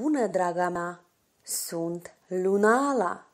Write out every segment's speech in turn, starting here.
bună, draga mea! Sunt Lunala!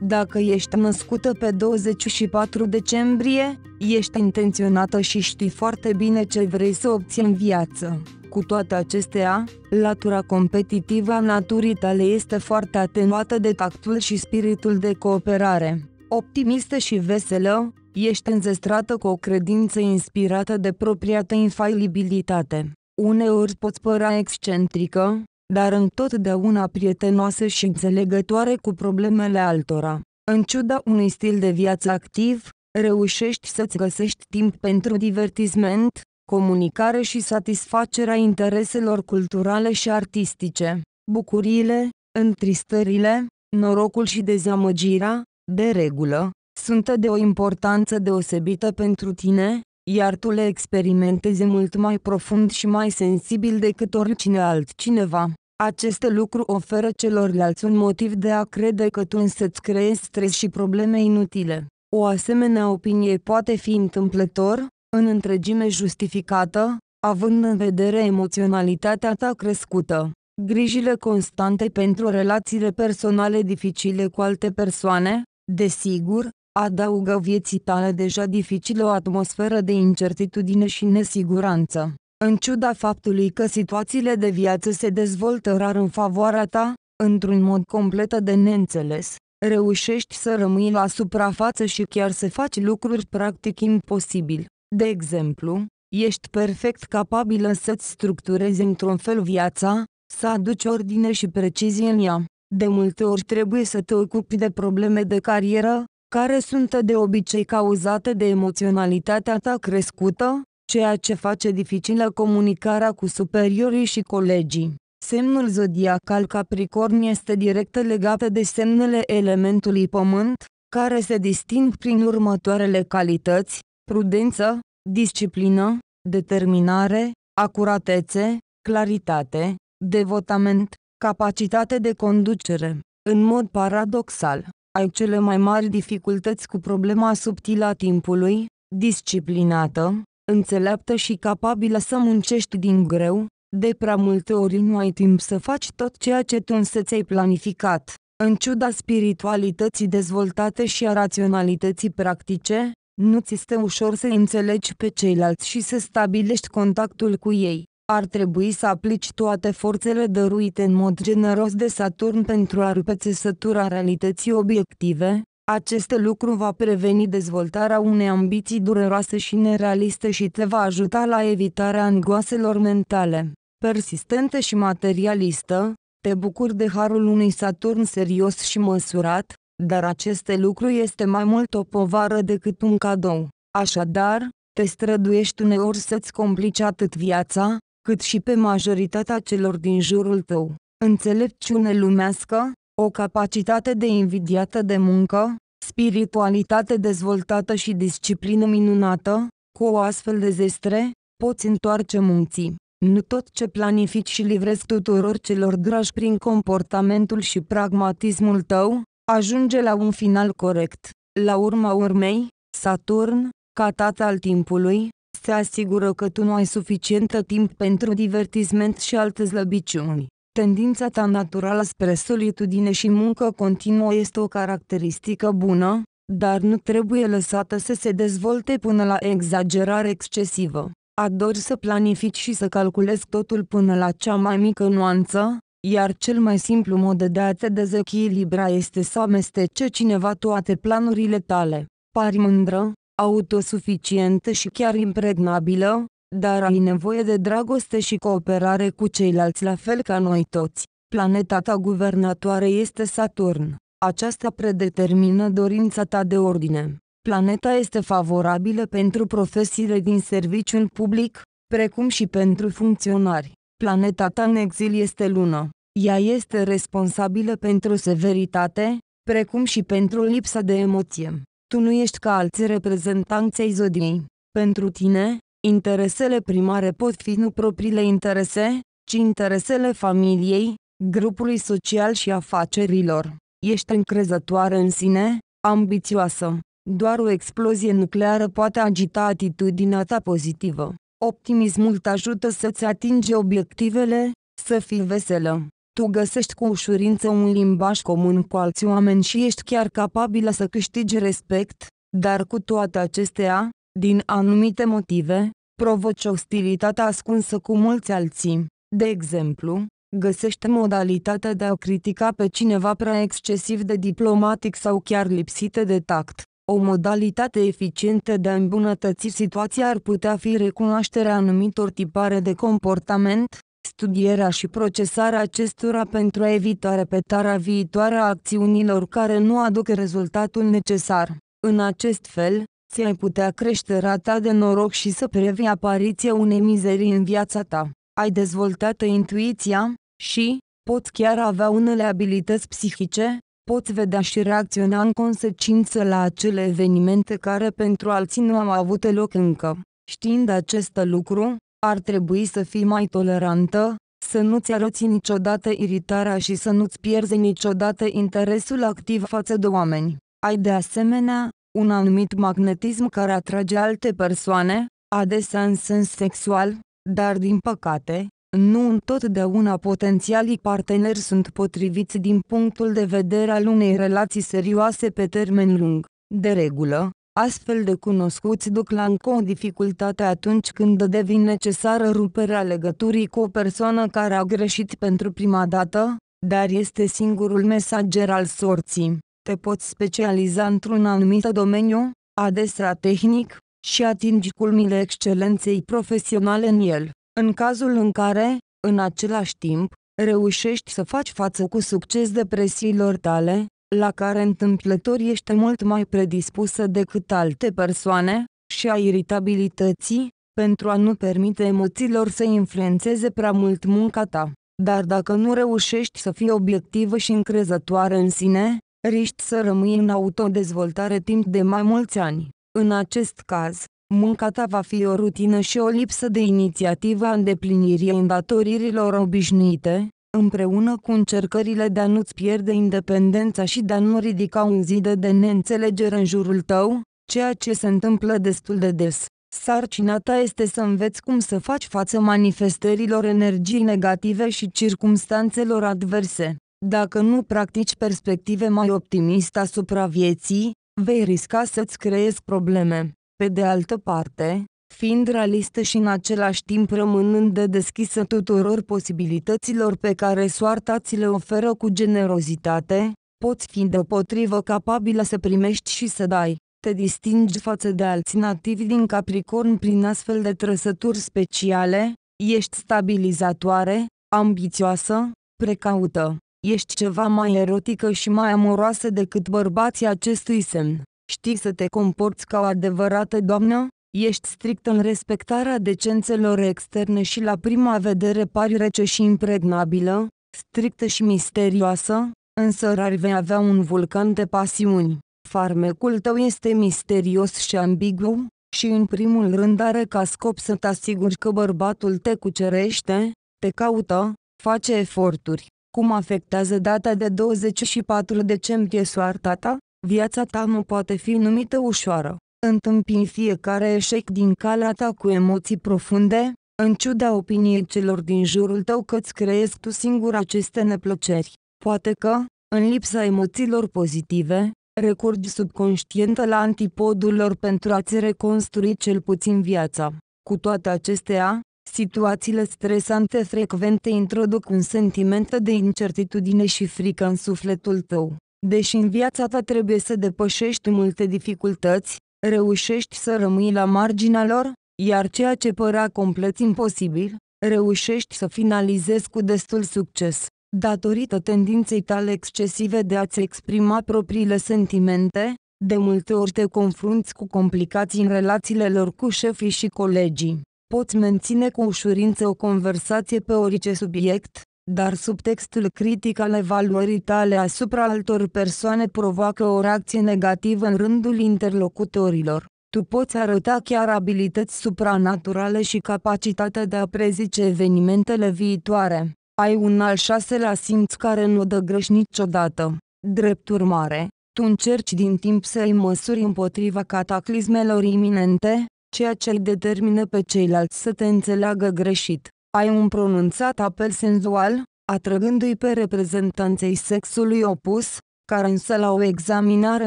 Dacă ești născută pe 24 decembrie, ești intenționată și știi foarte bine ce vrei să obții în viață. Cu toate acestea, latura competitivă a naturii tale este foarte atenuată de tactul și spiritul de cooperare. Optimistă și veselă, ești înzestrată cu o credință inspirată de propria ta infailibilitate uneori poți părea excentrică, dar întotdeauna prietenoasă și înțelegătoare cu problemele altora. În ciuda unui stil de viață activ, reușești să-ți găsești timp pentru divertisment, comunicare și satisfacerea intereselor culturale și artistice. Bucuriile, întristările, norocul și dezamăgirea, de regulă, sunt de o importanță deosebită pentru tine, iar tu le experimentezi mult mai profund și mai sensibil decât oricine altcineva. Acest lucru oferă celorlalți un motiv de a crede că tu însă îți creezi stres și probleme inutile. O asemenea opinie poate fi întâmplător, în întregime justificată, având în vedere emoționalitatea ta crescută. Grijile constante pentru relațiile personale dificile cu alte persoane, desigur, adaugă vieții tale deja dificilă o atmosferă de incertitudine și nesiguranță. În ciuda faptului că situațiile de viață se dezvoltă rar în favoarea ta, într-un mod complet de neînțeles, reușești să rămâi la suprafață și chiar să faci lucruri practic imposibil. De exemplu, ești perfect capabilă să-ți structurezi într-un fel viața, să aduci ordine și precizie în ea. De multe ori trebuie să te ocupi de probleme de carieră, care sunt de obicei cauzate de emoționalitatea ta crescută, ceea ce face dificilă comunicarea cu superiorii și colegii. Semnul zodiacal Capricorn este direct legat de semnele elementului pământ, care se disting prin următoarele calități, prudență, disciplină, determinare, acuratețe, claritate, devotament, capacitate de conducere. În mod paradoxal, ai cele mai mari dificultăți cu problema subtilă a timpului, disciplinată, înțeleaptă și capabilă să muncești din greu, de prea multe ori nu ai timp să faci tot ceea ce tu însă ți-ai planificat. În ciuda spiritualității dezvoltate și a raționalității practice, nu ți este ușor să înțelegi pe ceilalți și să stabilești contactul cu ei ar trebui să aplici toate forțele dăruite în mod generos de Saturn pentru a rupe țesătura realității obiective, acest lucru va preveni dezvoltarea unei ambiții dureroase și nerealiste și te va ajuta la evitarea angoaselor mentale, persistente și materialistă, te bucuri de harul unui Saturn serios și măsurat, dar acest lucru este mai mult o povară decât un cadou. Așadar, te străduiești uneori să-ți complici atât viața, cât și pe majoritatea celor din jurul tău. Înțelepciune lumească, o capacitate de invidiată de muncă, spiritualitate dezvoltată și disciplină minunată, cu o astfel de zestre, poți întoarce munții. Nu tot ce planifici și livrezi tuturor celor dragi prin comportamentul și pragmatismul tău, ajunge la un final corect. La urma urmei, Saturn, ca tată al timpului, se asigură că tu nu ai suficientă timp pentru divertisment și alte slăbiciuni. Tendința ta naturală spre solitudine și muncă continuă este o caracteristică bună, dar nu trebuie lăsată să se dezvolte până la exagerare excesivă. Adori să planifici și să calculezi totul până la cea mai mică nuanță, iar cel mai simplu mod de a te dezechilibra este să amestece cineva toate planurile tale. Pari mândră, autosuficientă și chiar impregnabilă, dar ai nevoie de dragoste și cooperare cu ceilalți la fel ca noi toți. Planeta ta guvernatoare este Saturn. Aceasta predetermină dorința ta de ordine. Planeta este favorabilă pentru profesiile din serviciul public, precum și pentru funcționari. Planeta ta în exil este lună. Ea este responsabilă pentru severitate, precum și pentru lipsa de emoție. Tu nu ești ca alți reprezentanți ai zodiei. Pentru tine, interesele primare pot fi nu propriile interese, ci interesele familiei, grupului social și afacerilor. Ești încrezătoare în sine, ambițioasă. Doar o explozie nucleară poate agita atitudinea ta pozitivă. Optimismul te ajută să-ți atingi obiectivele, să fii veselă tu găsești cu ușurință un limbaj comun cu alți oameni și ești chiar capabilă să câștigi respect, dar cu toate acestea, din anumite motive, provoci ostilitatea ascunsă cu mulți alții. De exemplu, găsește modalitatea de a critica pe cineva prea excesiv de diplomatic sau chiar lipsită de tact. O modalitate eficientă de a îmbunătăți situația ar putea fi recunoașterea anumitor tipare de comportament, studierea și procesarea acestora pentru a evita repetarea viitoare a acțiunilor care nu aduc rezultatul necesar. În acest fel, ți-ai putea crește rata de noroc și să previi apariția unei mizerii în viața ta. Ai dezvoltată intuiția și, poți chiar avea unele abilități psihice, poți vedea și reacționa în consecință la acele evenimente care pentru alții nu au avut loc încă. Știind acest lucru, ar trebui să fii mai tolerantă, să nu-ți arăți niciodată iritarea și să nu-ți pierzi niciodată interesul activ față de oameni. Ai de asemenea, un anumit magnetism care atrage alte persoane, adesea în sens sexual, dar din păcate, nu întotdeauna potențialii parteneri sunt potriviți din punctul de vedere al unei relații serioase pe termen lung. De regulă, astfel de cunoscuți duc la încă o dificultate atunci când devin necesară ruperea legăturii cu o persoană care a greșit pentru prima dată, dar este singurul mesager al sorții. Te poți specializa într-un anumit domeniu, adesea tehnic, și atingi culmile excelenței profesionale în el. În cazul în care, în același timp, reușești să faci față cu succes depresiilor tale, la care întâmplător ești mult mai predispusă decât alte persoane, și a iritabilității, pentru a nu permite emoțiilor să influențeze prea mult munca ta. Dar dacă nu reușești să fii obiectivă și încrezătoare în sine, riști să rămâi în autodezvoltare timp de mai mulți ani. În acest caz, munca ta va fi o rutină și o lipsă de inițiativă a îndeplinirii îndatoririlor obișnuite, împreună cu încercările de a nu-ți pierde independența și de a nu ridica un zid de neînțelegere în jurul tău, ceea ce se întâmplă destul de des. Sarcina ta este să înveți cum să faci față manifestărilor energii negative și circumstanțelor adverse. Dacă nu practici perspective mai optimiste asupra vieții, vei risca să-ți creezi probleme. Pe de altă parte, fiind realistă și în același timp rămânând de deschisă tuturor posibilităților pe care soarta ți le oferă cu generozitate, poți fi deopotrivă capabilă să primești și să dai. Te distingi față de alți nativi din Capricorn prin astfel de trăsături speciale, ești stabilizatoare, ambițioasă, precaută, ești ceva mai erotică și mai amoroasă decât bărbații acestui semn. Știi să te comporți ca o adevărată doamnă? Ești strict în respectarea decențelor externe și la prima vedere pari rece și impregnabilă, strictă și misterioasă, însă rar vei avea un vulcan de pasiuni. Farmecul tău este misterios și ambigu, și în primul rând are ca scop să te asiguri că bărbatul te cucerește, te caută, face eforturi. Cum afectează data de 24 decembrie soarta ta? Viața ta nu poate fi numită ușoară. Întâmpin fiecare eșec din calea ta cu emoții profunde, în ciuda opiniei celor din jurul tău că îți creezi tu singur aceste neplăceri. Poate că, în lipsa emoțiilor pozitive, recurgi subconștientă la antipodul lor pentru a-ți reconstrui cel puțin viața. Cu toate acestea, situațiile stresante frecvente introduc un sentiment de incertitudine și frică în sufletul tău. Deși în viața ta trebuie să depășești multe dificultăți, reușești să rămâi la marginea lor, iar ceea ce părea complet imposibil, reușești să finalizezi cu destul succes. Datorită tendinței tale excesive de a-ți exprima propriile sentimente, de multe ori te confrunți cu complicații în relațiile lor cu șefii și colegii. Poți menține cu ușurință o conversație pe orice subiect, dar subtextul critic al evaluării tale asupra altor persoane provoacă o reacție negativă în rândul interlocutorilor. Tu poți arăta chiar abilități supranaturale și capacitatea de a prezice evenimentele viitoare. Ai un al șaselea simț care nu dă greș niciodată. Drept urmare, tu încerci din timp să-i măsuri împotriva cataclismelor iminente, ceea ce îi determină pe ceilalți să te înțeleagă greșit ai un pronunțat apel senzual, atrăgându-i pe reprezentanței sexului opus, care însă la o examinare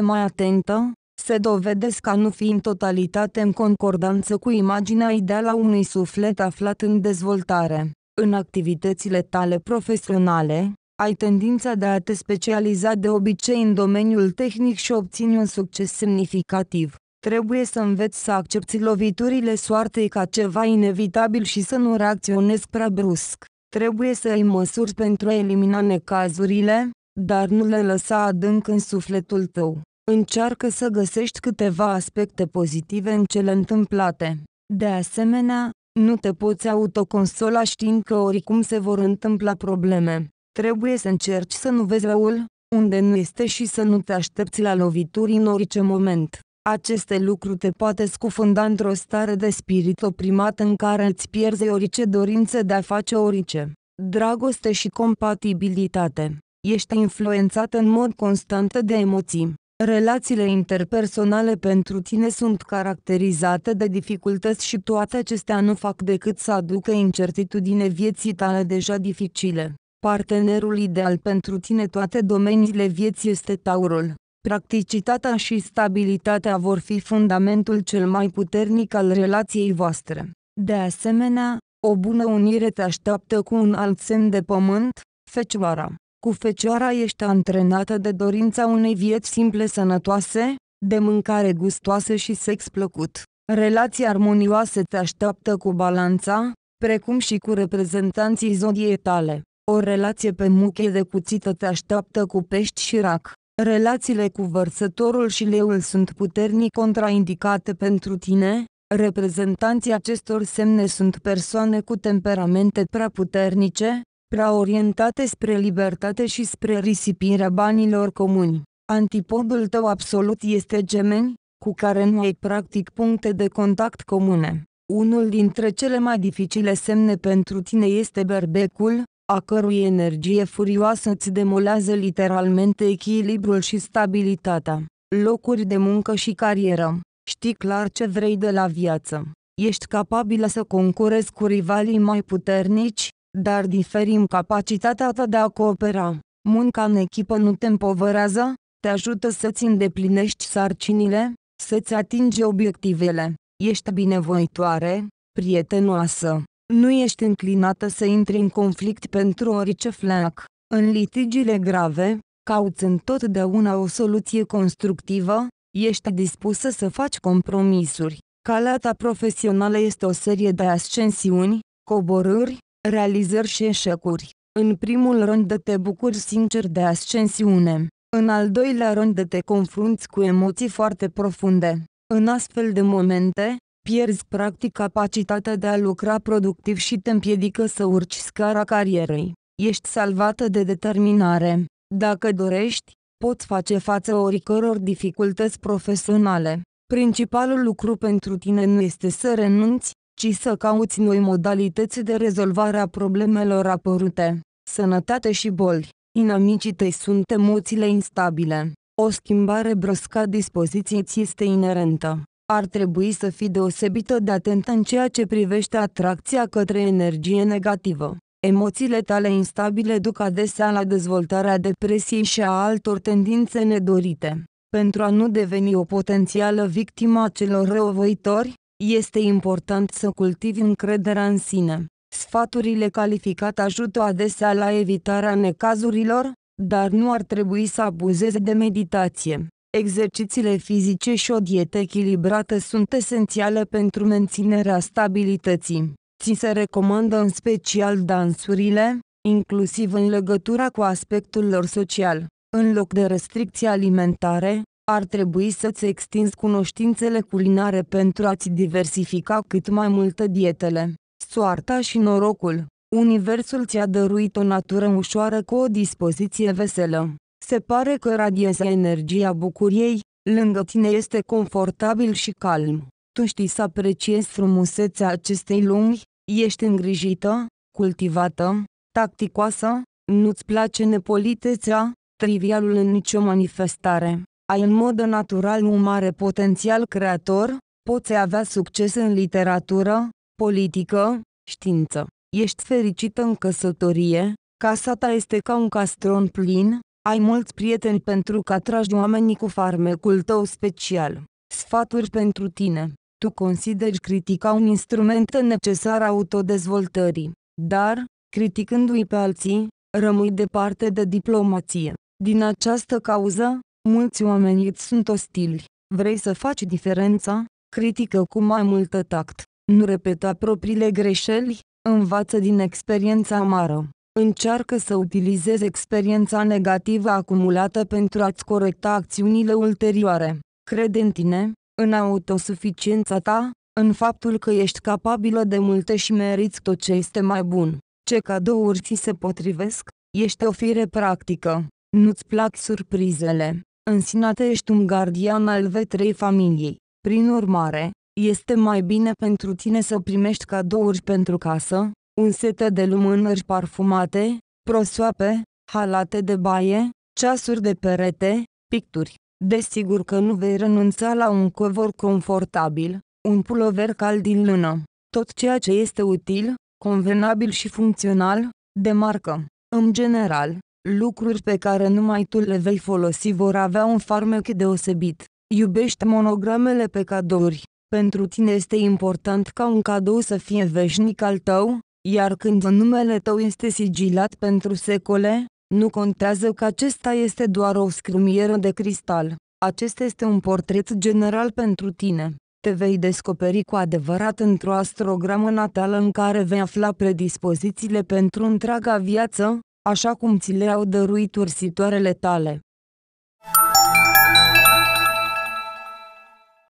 mai atentă, se dovedesc ca nu fi în totalitate în concordanță cu imaginea ideală a unui suflet aflat în dezvoltare. În activitățile tale profesionale, ai tendința de a te specializa de obicei în domeniul tehnic și obții un succes semnificativ. Trebuie să înveți să accepti loviturile soartei ca ceva inevitabil și să nu reacționezi prea brusc. Trebuie să ai măsuri pentru a elimina necazurile, dar nu le lăsa adânc în sufletul tău. Încearcă să găsești câteva aspecte pozitive în cele întâmplate. De asemenea, nu te poți autoconsola știind că oricum se vor întâmpla probleme. Trebuie să încerci să nu vezi răul, unde nu este și să nu te aștepți la lovituri în orice moment. Aceste lucruri te poate scufunda într-o stare de spirit oprimat în care îți pierzi orice dorință de a face orice. Dragoste și compatibilitate. Ești influențat în mod constant de emoții. Relațiile interpersonale pentru tine sunt caracterizate de dificultăți și toate acestea nu fac decât să aducă incertitudine vieții tale deja dificile. Partenerul ideal pentru tine toate domeniile vieții este Taurul. Practicitatea și stabilitatea vor fi fundamentul cel mai puternic al relației voastre. De asemenea, o bună unire te așteaptă cu un alt semn de pământ, fecioara. Cu fecioara ești antrenată de dorința unei vieți simple sănătoase, de mâncare gustoasă și sex plăcut. Relații armonioase te așteaptă cu balanța, precum și cu reprezentanții zodiei tale. O relație pe muche de cuțită te așteaptă cu pești și rac. Relațiile cu vărsătorul și leul sunt puternic contraindicate pentru tine, reprezentanții acestor semne sunt persoane cu temperamente prea puternice, prea orientate spre libertate și spre risipirea banilor comuni. Antipodul tău absolut este gemeni, cu care nu ai practic puncte de contact comune. Unul dintre cele mai dificile semne pentru tine este berbecul, a cărui energie furioasă îți demolează literalmente echilibrul și stabilitatea, locuri de muncă și carieră. Știi clar ce vrei de la viață. Ești capabilă să concurezi cu rivalii mai puternici, dar diferim capacitatea ta de a coopera. Munca în echipă nu te împovărează, te ajută să-ți îndeplinești sarcinile, să-ți atingi obiectivele. Ești binevoitoare, prietenoasă, nu ești înclinată să intri în conflict pentru orice flac. În litigiile grave, cauți întotdeauna o soluție constructivă, ești dispusă să faci compromisuri. Calea ta profesională este o serie de ascensiuni, coborâri, realizări și eșecuri. În primul rând de te bucuri sincer de ascensiune. În al doilea rând de te confrunți cu emoții foarte profunde. În astfel de momente, pierzi practic capacitatea de a lucra productiv și te împiedică să urci scara carierei. Ești salvată de determinare. Dacă dorești, poți face față oricăror dificultăți profesionale. Principalul lucru pentru tine nu este să renunți, ci să cauți noi modalități de rezolvare a problemelor apărute. Sănătate și boli. Inamicii tăi sunt emoțiile instabile. O schimbare bruscă a dispoziției ți este inerentă ar trebui să fii deosebită de atentă în ceea ce privește atracția către energie negativă. Emoțiile tale instabile duc adesea la dezvoltarea depresiei și a altor tendințe nedorite. Pentru a nu deveni o potențială victimă a celor răuvoitori, este important să cultivi încrederea în sine. Sfaturile calificate ajută adesea la evitarea necazurilor, dar nu ar trebui să abuzeze de meditație. Exercițiile fizice și o dietă echilibrată sunt esențiale pentru menținerea stabilității. Ți se recomandă în special dansurile, inclusiv în legătura cu aspectul lor social. În loc de restricții alimentare, ar trebui să-ți extinzi cunoștințele culinare pentru a-ți diversifica cât mai multe dietele. Soarta și norocul Universul ți-a dăruit o natură ușoară cu o dispoziție veselă. Se pare că radiezi energia bucuriei, lângă tine este confortabil și calm. Tu știi să apreciezi frumusețea acestei lumi, ești îngrijită, cultivată, tacticoasă, nu-ți place nepolitețea, trivialul în nicio manifestare. Ai în mod natural un mare potențial creator, poți avea succes în literatură, politică, știință. Ești fericită în căsătorie, casa ta este ca un castron plin, ai mulți prieteni pentru că atragi oamenii cu farmecul tău special. Sfaturi pentru tine. Tu consideri critica un instrument necesar autodezvoltării, dar, criticându-i pe alții, rămâi departe de diplomație. Din această cauză, mulți oameni îți sunt ostili. Vrei să faci diferența? Critică cu mai multă tact. Nu repeta propriile greșeli, învață din experiența amară. Încearcă să utilizezi experiența negativă acumulată pentru a-ți corecta acțiunile ulterioare. Crede în tine, în autosuficiența ta, în faptul că ești capabilă de multe și meriți tot ce este mai bun. Ce cadouri ți se potrivesc? Ești o fire practică. Nu-ți plac surprizele. În sine ești un gardian al vetrei familiei. Prin urmare, este mai bine pentru tine să primești cadouri pentru casă, un set de lumânări parfumate, prosoape, halate de baie, ceasuri de perete, picturi. Desigur că nu vei renunța la un covor confortabil, un pulover cald din lână, tot ceea ce este util, convenabil și funcțional, de marcă. În general, lucruri pe care numai tu le vei folosi vor avea un farmec deosebit. Iubești monogramele pe cadouri. Pentru tine este important ca un cadou să fie veșnic al tău, iar când numele tău este sigilat pentru secole, nu contează că acesta este doar o scrumieră de cristal. Acesta este un portret general pentru tine. Te vei descoperi cu adevărat într-o astrogramă natală în care vei afla predispozițiile pentru întreaga viață, așa cum ți le-au dăruit ursitoarele tale.